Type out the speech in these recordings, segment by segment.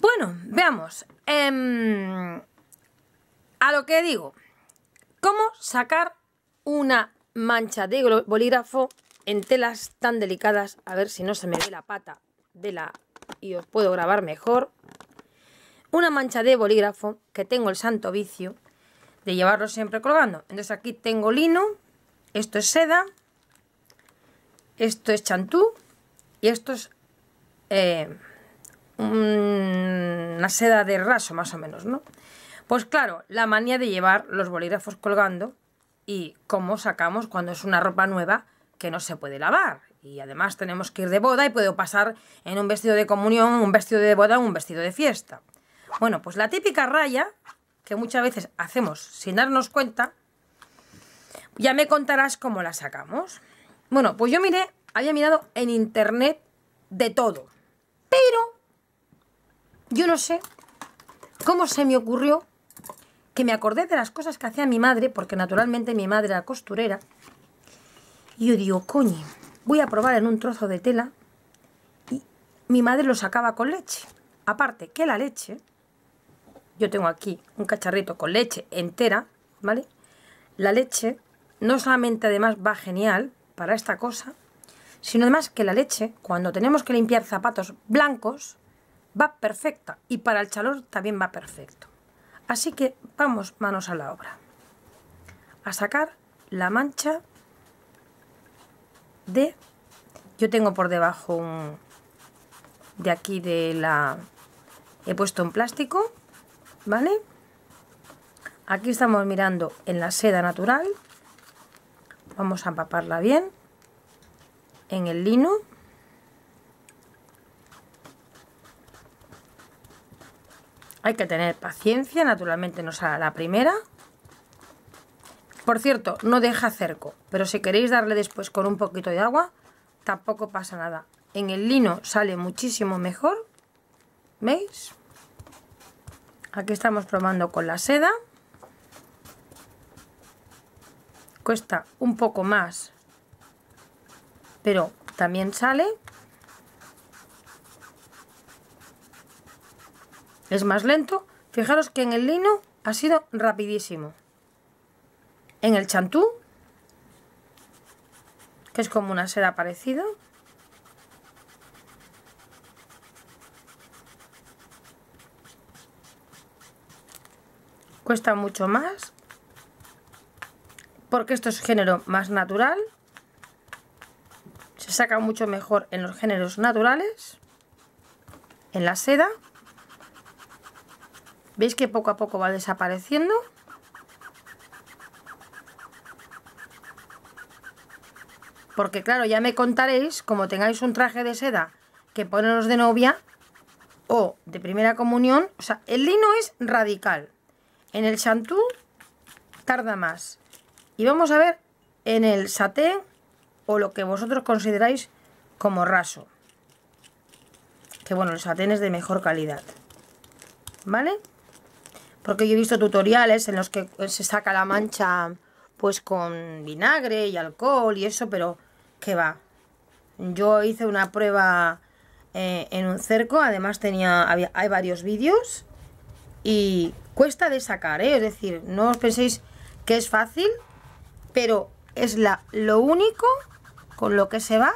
Bueno, veamos. Em, a lo que digo, ¿cómo sacar una mancha de bolígrafo en telas tan delicadas? A ver si no se me ve la pata de la... y os puedo grabar mejor. Una mancha de bolígrafo, que tengo el santo vicio de llevarlo siempre colgando. Entonces aquí tengo lino, esto es seda, esto es chantú y esto es... Eh, Mm, una seda de raso más o menos, ¿no? Pues claro, la manía de llevar los bolígrafos colgando y cómo sacamos cuando es una ropa nueva que no se puede lavar. Y además tenemos que ir de boda y puedo pasar en un vestido de comunión, un vestido de boda, un vestido de fiesta. Bueno, pues la típica raya que muchas veces hacemos sin darnos cuenta, ya me contarás cómo la sacamos. Bueno, pues yo miré, había mirado en internet de todo, pero yo no sé cómo se me ocurrió que me acordé de las cosas que hacía mi madre, porque naturalmente mi madre era costurera. Y yo digo, coño, voy a probar en un trozo de tela. Y mi madre lo sacaba con leche. Aparte que la leche, yo tengo aquí un cacharrito con leche entera, ¿vale? La leche no solamente además va genial para esta cosa, sino además que la leche, cuando tenemos que limpiar zapatos blancos, va perfecta y para el chalor también va perfecto. Así que vamos manos a la obra. A sacar la mancha de... Yo tengo por debajo De aquí de la... He puesto un plástico, ¿vale? Aquí estamos mirando en la seda natural. Vamos a empaparla bien. En el lino. Hay que tener paciencia, naturalmente no sale la primera. Por cierto, no deja cerco, pero si queréis darle después con un poquito de agua, tampoco pasa nada. En el lino sale muchísimo mejor, ¿veis? Aquí estamos probando con la seda. Cuesta un poco más, pero también sale. es más lento. Fijaros que en el lino ha sido rapidísimo. En el chantú, que es como una seda parecida, cuesta mucho más, porque esto es género más natural, se saca mucho mejor en los géneros naturales, en la seda, ¿Veis que poco a poco va desapareciendo? Porque claro, ya me contaréis, como tengáis un traje de seda que poneros de novia o de primera comunión, o sea, el lino es radical. En el chantú tarda más. Y vamos a ver en el satén o lo que vosotros consideráis como raso. Que bueno, el satén es de mejor calidad. ¿Vale? porque yo he visto tutoriales en los que se saca la mancha pues con vinagre y alcohol y eso, pero que va. Yo hice una prueba eh, en un cerco, además tenía hay varios vídeos y cuesta de sacar, ¿eh? es decir, no os penséis que es fácil, pero es la, lo único con lo que se va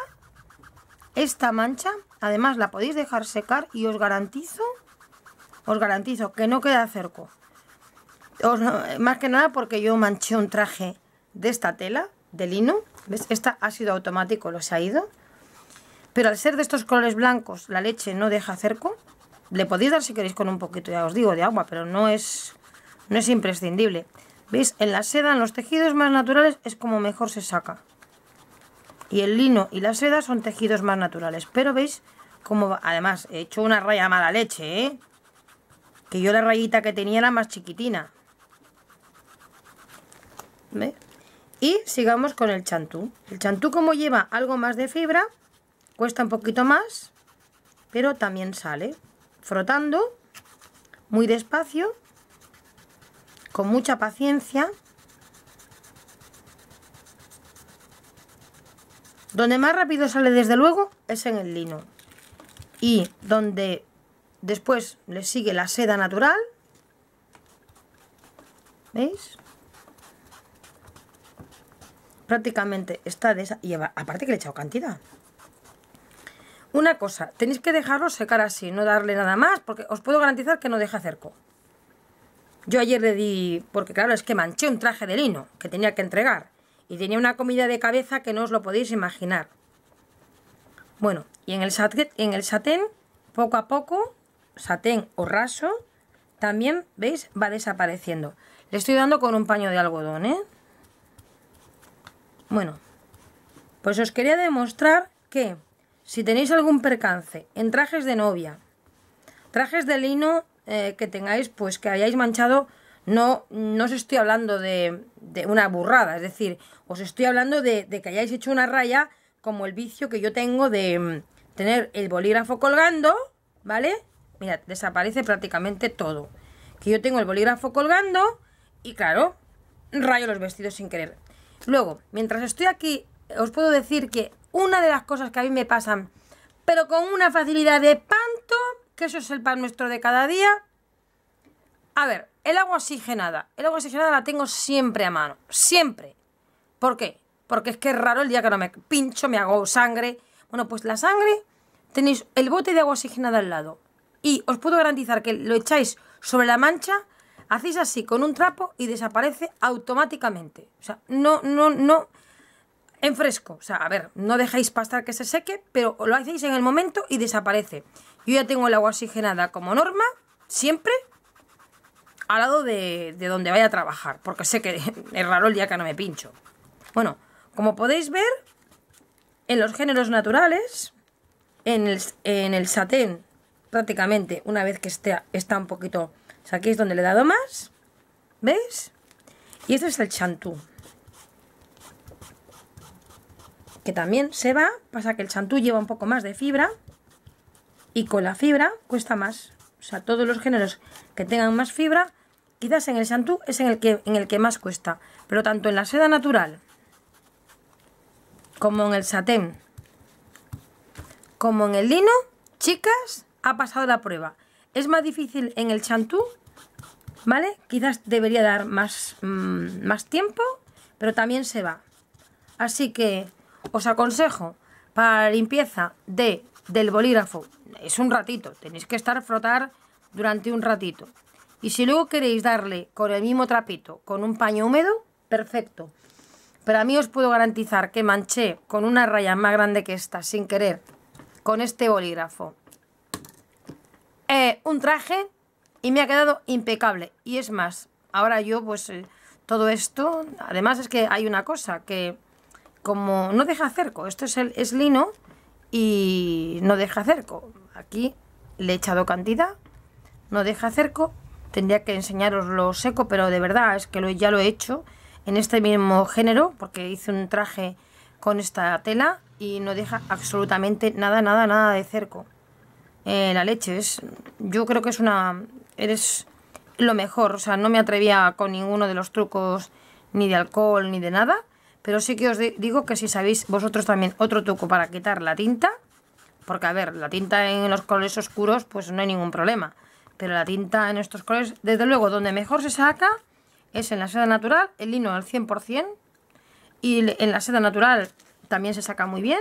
esta mancha. Además la podéis dejar secar y os garantizo os garantizo que no queda cerco. más que nada porque yo manché un traje de esta tela, de lino. ¿Ves? Esta ha sido automático, se ha ido. Pero al ser de estos colores blancos, la leche no deja cerco. Le podéis dar si queréis con un poquito, ya os digo, de agua, pero no es, no es imprescindible. ¿Veis? En la seda, en los tejidos más naturales, es como mejor se saca. Y el lino y la seda son tejidos más naturales. Pero veis como además he hecho una raya mala leche, ¿eh? Que yo la rayita que tenía era más chiquitina. Y sigamos con el chantú. El chantú como lleva algo más de fibra, cuesta un poquito más, pero también sale. Frotando, muy despacio, con mucha paciencia. Donde más rápido sale desde luego es en el lino. Y donde Después le sigue la seda natural. ¿Veis? Prácticamente está de esa... Y aparte que le he echado cantidad. Una cosa, tenéis que dejarlo secar así, no darle nada más, porque os puedo garantizar que no deja cerco. Yo ayer le di... Porque claro, es que manché un traje de lino que tenía que entregar. Y tenía una comida de cabeza que no os lo podéis imaginar. Bueno, y en el satén, en el satén poco a poco satén o raso, también, ¿veis? Va desapareciendo. Le estoy dando con un paño de algodón, ¿eh? Bueno, pues os quería demostrar que si tenéis algún percance en trajes de novia, trajes de lino eh, que tengáis, pues que hayáis manchado, no, no os estoy hablando de, una burrada, es decir, os estoy hablando de, de que hayáis hecho una raya como el vicio que yo tengo de mm, tener el bolígrafo colgando, ¿vale? Mira, desaparece prácticamente todo. Que yo tengo el bolígrafo colgando y claro, rayo los vestidos sin querer. Luego, mientras estoy aquí, os puedo decir que una de las cosas que a mí me pasan, pero con una facilidad de panto, que eso es el pan nuestro de cada día. A ver, el agua oxigenada. El agua oxigenada la tengo siempre a mano. Siempre. ¿Por qué? Porque es que es raro el día que no me pincho, me hago sangre. Bueno, pues la sangre, tenéis el bote de agua oxigenada al lado. Y os puedo garantizar que lo echáis sobre la mancha, hacéis así con un trapo y desaparece automáticamente. O sea, no, no, no, en fresco. O sea, a ver, no dejáis pasar que se seque, pero lo hacéis en el momento y desaparece. Yo ya tengo el agua oxigenada como norma, siempre, al lado de, de donde vaya a trabajar, porque sé que es raro el día que no me pincho. Bueno, como podéis ver, en los géneros naturales, en el, en el satén prácticamente una vez que esté, está un poquito... O sea, aquí es donde le he dado más. ¿Veis? Y este es el chantú. Que también se va, pasa que el chantú lleva un poco más de fibra. Y con la fibra cuesta más. O sea, todos los géneros que tengan más fibra, quizás en el chantú es en el que, en el que más cuesta. Pero tanto en la seda natural como en el satén, como en el lino, chicas, ha pasado la prueba. Es más difícil en el chantú, ¿vale? Quizás debería dar más, mm, más tiempo, pero también se va. Así que os aconsejo para la limpieza de, del bolígrafo, es un ratito, tenéis que estar frotar durante un ratito. Y si luego queréis darle con el mismo trapito, con un paño húmedo, perfecto. Pero a mí os puedo garantizar que manché con una raya más grande que esta, sin querer, con este bolígrafo un traje y me ha quedado impecable. Y es más, ahora yo pues eh, todo esto, además es que hay una cosa que como no deja cerco, esto es, el, es lino y no deja cerco. Aquí le he echado cantidad, no deja cerco, tendría que enseñaros lo seco, pero de verdad es que lo, ya lo he hecho en este mismo género porque hice un traje con esta tela y no deja absolutamente nada, nada, nada de cerco. Eh, la leche. Es, yo creo que es una... Eres lo mejor. O sea, no me atrevía con ninguno de los trucos, ni de alcohol, ni de nada. Pero sí que os digo que si sabéis vosotros también otro truco para quitar la tinta, porque a ver, la tinta en los colores oscuros pues no hay ningún problema. Pero la tinta en estos colores, desde luego, donde mejor se saca es en la seda natural, el lino al 100%. Y en la seda natural también se saca muy bien.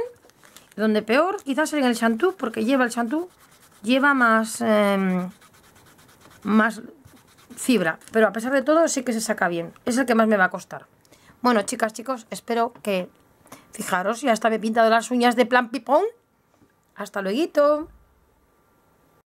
Donde peor quizás en el Shantú, porque lleva el Shantú, lleva más, em, más fibra. Pero a pesar de todo sí que se saca bien. Es el que más me va a costar. Bueno, chicas, chicos, espero que... Fijaros, ya hasta me he pintado las uñas de plan pipón. Hasta luego.